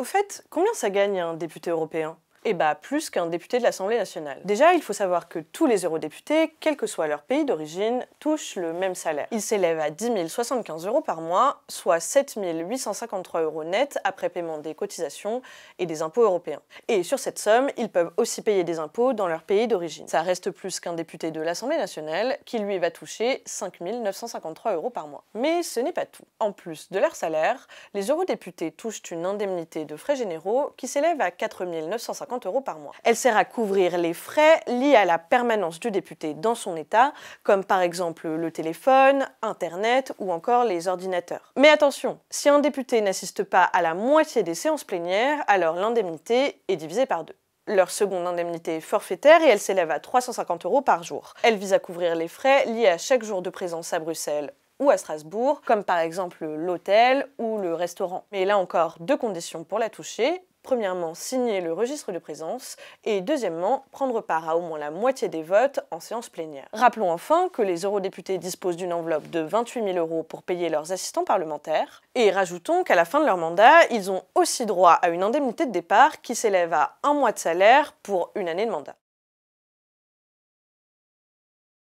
Au fait, combien ça gagne un député européen et eh bah plus qu'un député de l'Assemblée nationale. Déjà, il faut savoir que tous les eurodéputés, quel que soit leur pays d'origine, touchent le même salaire. Il s'élève à 10 075 euros par mois, soit 7 853 euros net après paiement des cotisations et des impôts européens. Et sur cette somme, ils peuvent aussi payer des impôts dans leur pays d'origine. Ça reste plus qu'un député de l'Assemblée nationale qui lui va toucher 5 953 euros par mois. Mais ce n'est pas tout. En plus de leur salaire, les eurodéputés touchent une indemnité de frais généraux qui s'élève à 4 950 par mois. Elle sert à couvrir les frais liés à la permanence du député dans son État, comme par exemple le téléphone, Internet ou encore les ordinateurs. Mais attention, si un député n'assiste pas à la moitié des séances plénières, alors l'indemnité est divisée par deux leur seconde indemnité est forfaitaire et elle s'élève à 350 euros par jour. Elle vise à couvrir les frais liés à chaque jour de présence à Bruxelles ou à Strasbourg, comme par exemple l'hôtel ou le restaurant. Mais là encore, deux conditions pour la toucher. Premièrement, signer le registre de présence et deuxièmement, prendre part à au moins la moitié des votes en séance plénière. Rappelons enfin que les eurodéputés disposent d'une enveloppe de 28 000 euros pour payer leurs assistants parlementaires et rajoutons qu'à la fin de leur mandat, ils ont aussi droit à une indemnité de départ qui s'élève à un mois de salaire pour une année de mandat.